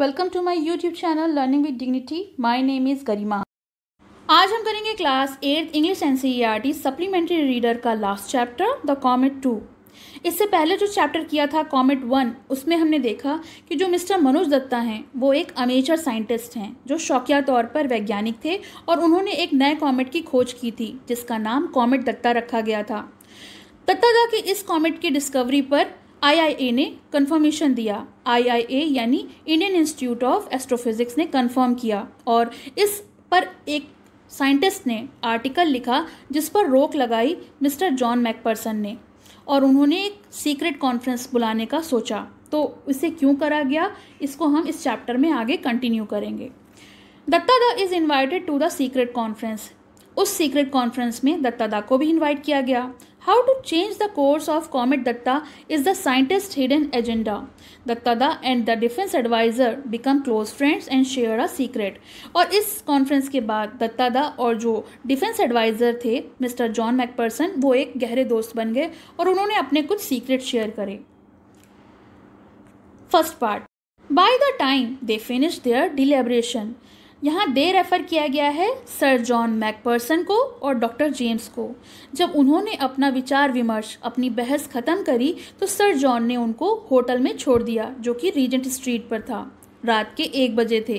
Welcome to my YouTube channel learning with dignity my name is Garima आज हम करेंगे class eighth English N C R T supplementary reader का last chapter the comet two इससे पहले जो chapter किया था कॉमेट वन उसमें हमने देखा कि जो मिस्टर मनोज दत्ता हैं वो एक अमेचर साइंटिस्ट हैं जो शौकिया तौर पर वैज्ञानिक थे और उन्होंने एक नए कॉमेट की खोज की थी जिसका नाम कॉमेट दत्ता रखा गया था दत्ता दा की इस कॉमेट की डिस्कवरी पर आईआईए ने कंफर्मेशन दिया आईआईए यानी इंडियन इंस्टीट्यूट ऑफ एस्ट्रोफिजिक्स ने कंफर्म किया और इस पर एक साइंटिस्ट ने आर्टिकल लिखा जिस पर रोक लगाई मिस्टर जॉन मैकपर्सन ने और उन्होंने एक सीक्रेट कॉन्फ्रेंस बुलाने का सोचा तो इसे क्यों करा गया इसको हम इस चैप्टर में आगे कंटिन्यू करेंगे Datta the is invited to the secret conference उस सीक्रेट कॉन्फ्रेंस में दत्ता दा को भी इनवाइट किया गया how to change the course of comet Datta is the scientist hidden agenda Datta da and the defence adviser become close friends and share a secret और इस conference के बाद दत्ता दा और जो डिफेंस एडवाइज़र थे मिस्टर जॉन मैकपर्सन वो एक गहरे दोस्त बन गए और उन्होंने अपने कुछ सीक्रेट शेयर करे first part by the time they finish their deliberation यहाँ दे रेफ़र किया गया है सर जॉन मैकपर्सन को और डॉक्टर जेम्स को जब उन्होंने अपना विचार विमर्श अपनी बहस ख़त्म करी तो सर जॉन ने उनको होटल में छोड़ दिया जो कि रीजेंट स्ट्रीट पर था रात के एक बजे थे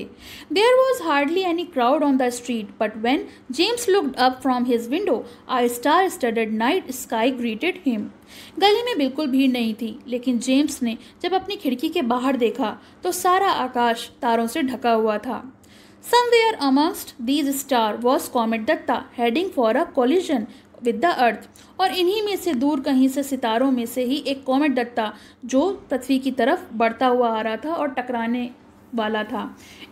there was hardly any crowd on the street but when James looked up from his window a star studded night sky greeted him गली में बिल्कुल भीड़ नहीं थी लेकिन जेम्स ने जब अपनी खिड़की के बाहर देखा तो सारा आकाश तारों से ढका हुआ था Somewhere amongst these stars was comet Datta heading for a collision with the earth और इन्हीं में से दूर कहीं से सितारों में से ही एक कॉमेट दत्ता जो पृथ्वी की तरफ बढ़ता हुआ आ रहा था और टकराने वाला था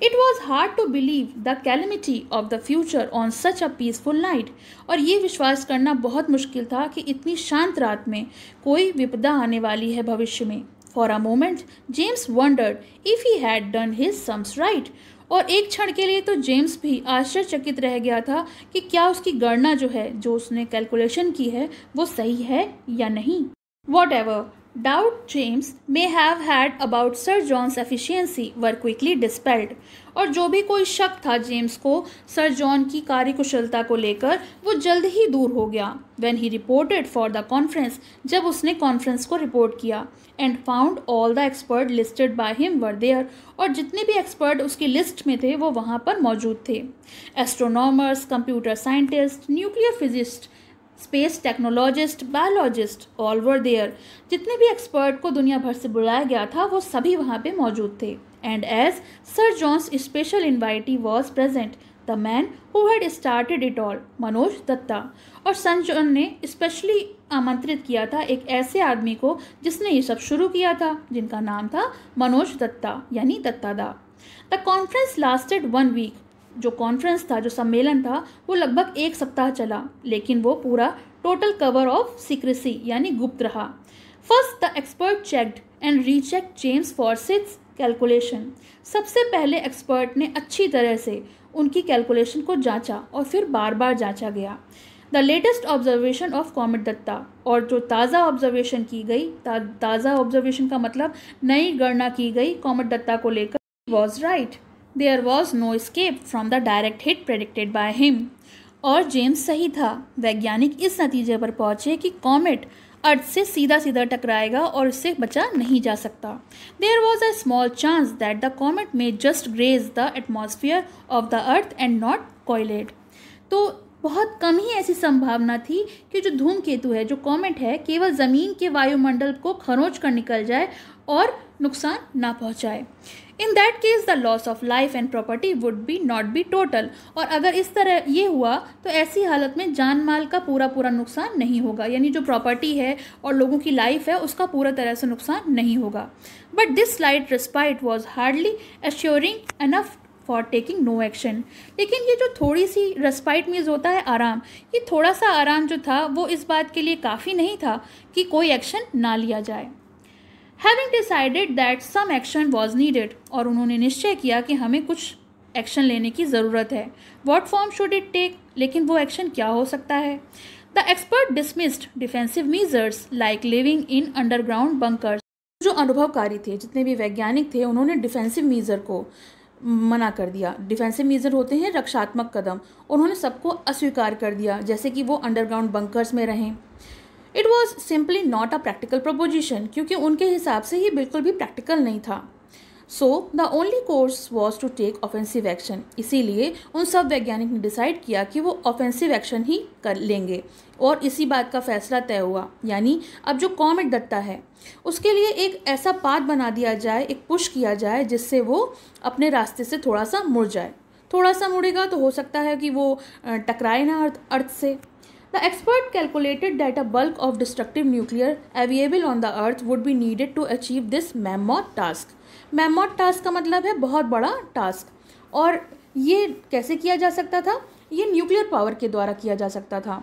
it was hard to believe the calamity of the future on such a peaceful night और ये विश्वास करना बहुत मुश्किल था कि इतनी शांत रात में कोई विपदा आने वाली है भविष्य में for a moment James wondered if he had done his sums right और एक क्षण के लिए तो जेम्स भी आश्चर्यचकित रह गया था कि क्या उसकी गणना जो है जो उसने कैलकुलेशन की है वो सही है या नहीं whatever doubt James may have had about Sir John's efficiency were quickly dispelled. और जो भी कोई शक था जेम्स को सर जॉन की कार्यकुशलता को लेकर वो जल्द ही दूर हो गया when he reported for the conference जब उसने कॉन्फ्रेंस को रिपोर्ट किया and found all the expert listed by him were there और जितने भी एक्सपर्ट उसकी लिस्ट में थे वो वहाँ पर मौजूद थे astronomers computer scientist nuclear physicist space technologist biologist all were there जितने भी एक्सपर्ट को दुनिया भर से बुलाया गया था वो सभी वहाँ पे मौजूद थे and as sir John's special invitee was present the man who had started it all Manoj Datta और जॉन ने स्पेशली आमंत्रित किया था एक ऐसे आदमी को जिसने ये सब शुरू किया था जिनका नाम था मनोज दत्ता यानी Datta da the conference lasted one week जो कॉन्फ्रेंस था जो सम्मेलन था वो लगभग एक सप्ताह चला लेकिन वो पूरा टोटल कवर ऑफ सीक्रेसी यानी गुप्त रहा first the expert checked and recheck James Forsyth's calculation सबसे पहले एक्सपर्ट ने अच्छी तरह से उनकी कैलकुलेशन को जांचा और फिर बार बार जांचा गया the latest observation of comet Datta और जो ताज़ा ऑब्जर्वेशन की गई ताज़ा ऑब्जर्वेशन का मतलब नई गणना की गई कॉमेट दत्ता को लेकर was right there was no escape from the direct hit predicted by him और जेम्स सही था वैज्ञानिक इस नतीजे पर पहुंचे कि कॉमेट अर्थ से सीधा सीधा टकराएगा और इससे बचा नहीं जा सकता there was a small chance that the comet may just graze the atmosphere of the earth and not collide तो बहुत कम ही ऐसी संभावना थी कि जो धूम केतु है जो कॉमेट है केवल ज़मीन के वायुमंडल को खरोंच कर निकल जाए और नुकसान ना पहुंचाए in that case the loss of life and property would be not be total और अगर इस तरह ये हुआ तो ऐसी हालत में जान माल का पूरा पूरा नुकसान नहीं होगा यानी जो प्रॉपर्टी है और लोगों की लाइफ है उसका पूरा तरह से नुकसान नहीं होगा but this light respite was hardly assuring enough for taking no action लेकिन ये जो थोड़ी सी रेस्पाइट मीज होता है आराम ये थोड़ा सा आराम जो था वो इस बात के लिए काफ़ी नहीं था कि कोई एक्शन ना लिया जाए having decided that some action was needed और उन्होंने निश्चय किया कि हमें कुछ एक्शन लेने की ज़रूरत है what form should it take लेकिन वो एक्शन क्या हो सकता है the expert dismissed defensive measures like living in underground bunkers जो अनुभवकारी थे जितने भी वैज्ञानिक थे उन्होंने डिफेंसिव मीजर को मना कर दिया डिफेंसिव मीजर होते हैं रक्षात्मक कदम उन्होंने सबको अस्वीकार कर दिया जैसे कि वो अंडरग्राउंड बंकर्स में रहें it was simply not a practical proposition क्योंकि उनके हिसाब से ही बिल्कुल भी प्रैक्टिकल नहीं था so the only course was to take offensive action इसीलिए उन सब वैज्ञानिक ने डिसाइड किया कि वो ऑफेंसिव एक्शन ही कर लेंगे और इसी बात का फैसला तय हुआ यानी अब जो कॉमेट दत्ता है उसके लिए एक ऐसा पाथ बना दिया जाए एक पुश किया जाए जिससे वो अपने रास्ते से थोड़ा सा मुड़ जाए थोड़ा सा मुड़ेगा तो हो सकता है कि वो टकराए ना अर्थ अर्थ से the expert calculated that a bulk of destructive nuclear available on the earth would be needed to achieve this mammoth task Mammoth task का मतलब है बहुत बड़ा टास्क और ये कैसे किया जा सकता था ये न्यूक्लियर पावर के द्वारा किया जा सकता था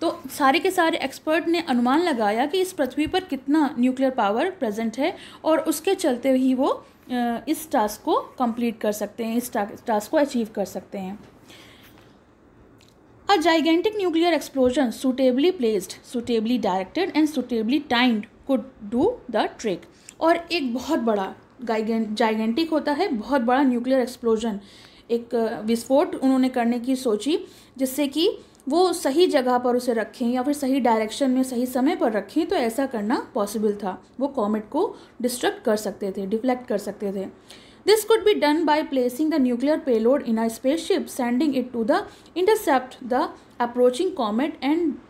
तो सारे के सारे एक्सपर्ट ने अनुमान लगाया कि इस पृथ्वी पर कितना न्यूक्लियर पावर प्रेजेंट है और उसके चलते ही वो इस टास्क को कंप्लीट कर सकते हैं इस टास्क को अचीव कर सकते हैं A gigantic nuclear explosion, suitably placed, suitably directed, and suitably timed, could do the trick. और एक बहुत बड़ा जाइगेंटिक होता है बहुत बड़ा न्यूक्लियर एक्सप्लोजन एक uh, विस्फोट उन्होंने करने की सोची जिससे कि वो सही जगह पर उसे रखें या फिर सही डायरेक्शन में सही समय पर रखें तो ऐसा करना पॉसिबल था वो कॉमेट को डिस्ट्रक्ट कर सकते थे डिफ्लेक्ट कर सकते थे This could be done by placing the nuclear payload in a spaceship, sending it to the intercept the approaching comet and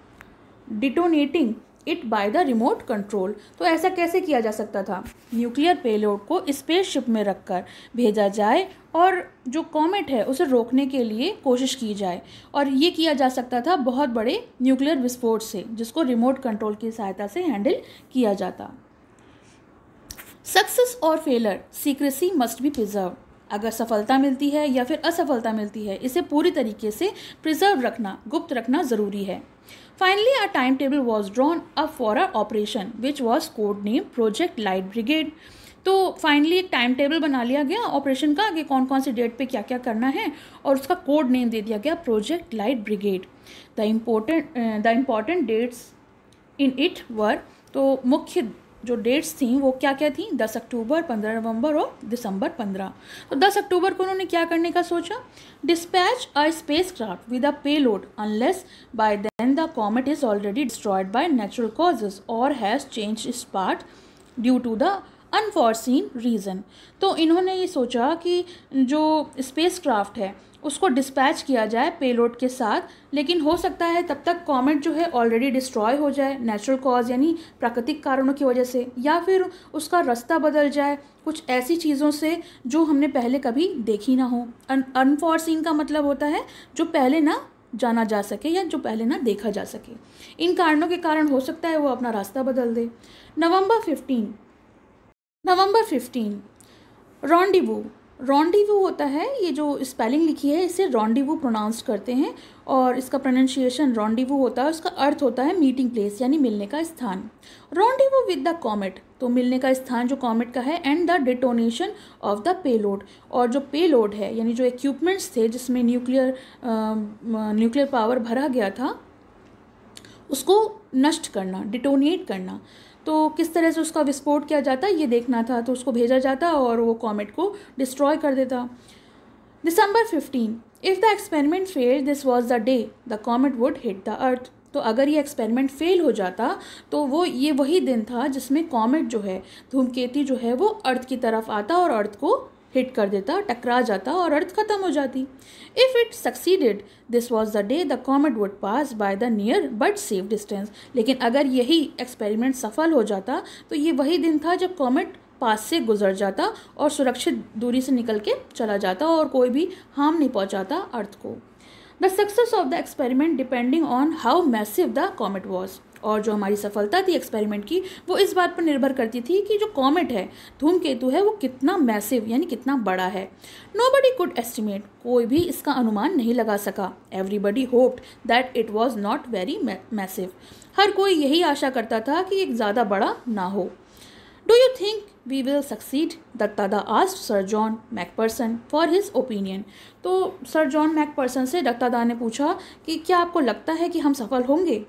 detonating it by the remote control तो ऐसा कैसे किया जा सकता था न्यूक्लियर पेलोड को स्पेसशिप में रखकर भेजा जाए और जो कॉमेट है उसे रोकने के लिए कोशिश की जाए और ये किया जा सकता था बहुत बड़े न्यूक्लियर विस्फोट से जिसको रिमोट कंट्रोल की सहायता से हैंडल किया जाता सक्सेस और failure secrecy must be preserve अगर सफलता मिलती है या फिर असफलता मिलती है इसे पूरी तरीके से प्रिजर्व रखना गुप्त रखना ज़रूरी है finally a time table was drawn up for a operation which was code name project light brigade तो फाइनली एक टाइम टेबल बना लिया गया ऑपरेशन का कि कौन कौन से डेट पे क्या क्या करना है और उसका कोड नेम दे दिया गया project light brigade the important the important dates in it were तो मुख्य जो डेट्स थी वो क्या क्या थी दस अक्टूबर पंद्रह नवंबर और दिसंबर पंद्रह तो दस अक्टूबर को उन्होंने क्या करने का सोचा dispatch a space craft with a pay load unless by then the comet is already destroyed by natural causes और has change its part due to the unforeseen reason तो इन्होंने ये सोचा कि जो स्पेस क्राफ्ट है उसको डिस्पैच किया जाए पेलोड के साथ लेकिन हो सकता है तब तक कॉमेट जो है ऑलरेडी डिस्ट्रॉय हो जाए नेचुरल कॉज यानी प्राकृतिक कारणों की वजह से या फिर उसका रास्ता बदल जाए कुछ ऐसी चीज़ों से जो हमने पहले कभी देखी ना हो अनफॉर्सिन का मतलब होता है जो पहले ना जाना जा सके या जो पहले ना देखा जा सके इन कारणों के कारण हो सकता है वो अपना रास्ता बदल दे नवंबर फिफ्टीन नवंबर फिफ्टीन रॉन्डिवू रॉन्डिवू होता है ये जो स्पेलिंग लिखी है इसे रॉन्डिवू प्रोनाउंस करते हैं और इसका प्रोनाउंसिएशन रॉन्डिवू होता है उसका अर्थ होता है मीटिंग प्लेस यानी मिलने का स्थान रॉन्डिवू विद द कॉमेट तो मिलने का स्थान जो कॉमेट का है and the detonation of the payload और जो पेलोड है यानी जो इक्विपमेंट्स थे जिसमें न्यूक्लियर न्यूक्लियर पावर भरा गया था उसको नष्ट करना डिटोनेट करना तो किस तरह से उसका विस्फोट किया जाता ये देखना था तो उसको भेजा जाता और वो कॉमेट को डिस्ट्रॉय कर देता December fifteen if the experiment fail this was the day the comet would hit the earth तो अगर ये एक्सपेरिमेंट फेल हो जाता तो वो ये वही दिन था जिसमें कॉमेट जो है धूमकेतु जो है वो अर्थ की तरफ आता और अर्थ को हिट कर देता टकरा जाता और अर्थ खत्म हो जाती if it succeeded this was the day the comet would pass by the near but safe distance लेकिन अगर यही एक्सपेरिमेंट सफल हो जाता तो ये वही दिन था जब कॉमेट पास से गुजर जाता और सुरक्षित दूरी से निकल के चला जाता और कोई भी हार्म नहीं पहुंचाता अर्थ को the success of the experiment depending on how massive the comet was और जो हमारी सफलता थी एक्सपेरिमेंट की वो इस बात पर निर्भर करती थी कि जो कॉमेट है धूमकेतु है वो कितना मैसिव यानी कितना बड़ा है नो बडी कुड एस्टिमेट कोई भी इसका अनुमान नहीं लगा सका everybody hoped that it was not very massive हर कोई यही आशा करता था कि एक ज़्यादा बड़ा ना हो do you think we will succeed Datta da asked sir John McPherson for his opinion तो सर जॉन मैकपर्सन से दत्तादा ने पूछा कि क्या आपको लगता है कि हम सफल होंगे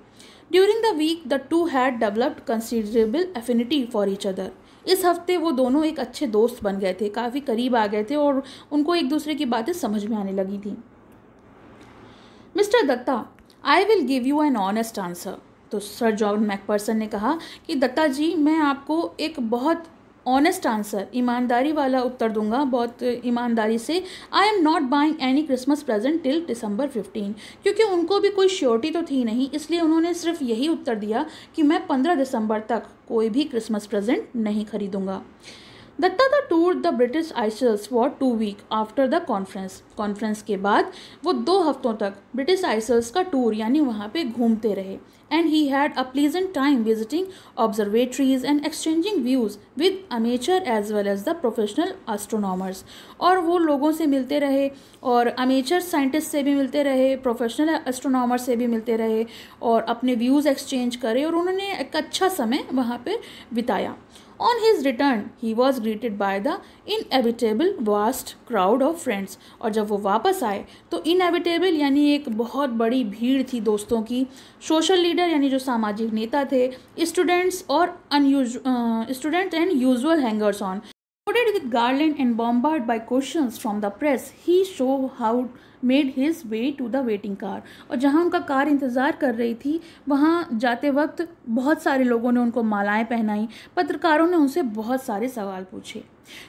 during the week the two had developed considerable affinity for each other इस हफ्ते वो दोनों एक अच्छे दोस्त बन गए थे काफ़ी करीब आ गए थे और उनको एक दूसरे की बातें समझ में आने लगी थी mister Datta I will give you an honest answer तो सर जॉन मैकपर्सन ने कहा कि दत्ता जी मैं आपको एक बहुत ऑनेस्ट आंसर ईमानदारी वाला उत्तर दूंगा बहुत ईमानदारी से I am not buying any Christmas present till December fifteen क्योंकि उनको भी कोई श्योरिटी तो थी नहीं इसलिए उन्होंने सिर्फ यही उत्तर दिया कि मैं पंद्रह दिसंबर तक कोई भी क्रिसमस प्रेजेंट नहीं खरीदूंगा the tour the British Isles for two week after the conference conference के बाद वो दो हफ्तों तक ब्रिटिश आइसल्स का टूर यानी वहाँ पे घूमते रहे and he had a pleasant time visiting observatories and exchanging views with amateur as well as the professional astronomers और वो लोगों से मिलते रहे और अमेचर साइंटिस्ट से भी मिलते रहे प्रोफेशनल एस्ट्रोनॉमर से भी मिलते रहे और अपने व्यूज़ एक्सचेंज करे और उन्होंने एक अच्छा समय वहाँ पर बिताया on his return he was greeted by the inevitable vast crowd of friends और जब वो वापस आए तो इनएविटेबल यानी एक बहुत बड़ी भीड़ थी दोस्तों की सोशल लीडर यानी जो सामाजिक नेता थे स्टूडेंट्स और and news student and usual hangers on Annoyed with Garland and bombarded by questions from the press, he show how made his way to the waiting car और जहाँ उनका कार इंतज़ार कर रही थी वहाँ जाते वक्त बहुत सारे लोगों ने उनको मालाएं पहनाई पत्रकारों ने उनसे बहुत सारे सवाल पूछे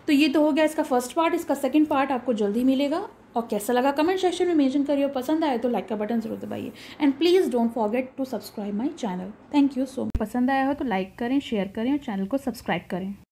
तो ये तो हो गया इसका फर्स्ट पार्ट इसका सेकेंड पार्ट आपको जल्दी मिलेगा और कैसा लगा कमेंट सेक्शन में मेंशन करिए और पसंद आए तो लाइक का बटन जरूर दबाइए and please don't forget to subscribe my channel thank you so much पसंद आया हो तो लाइक करें शेयर करें और चैनल को सब्सक्राइब करें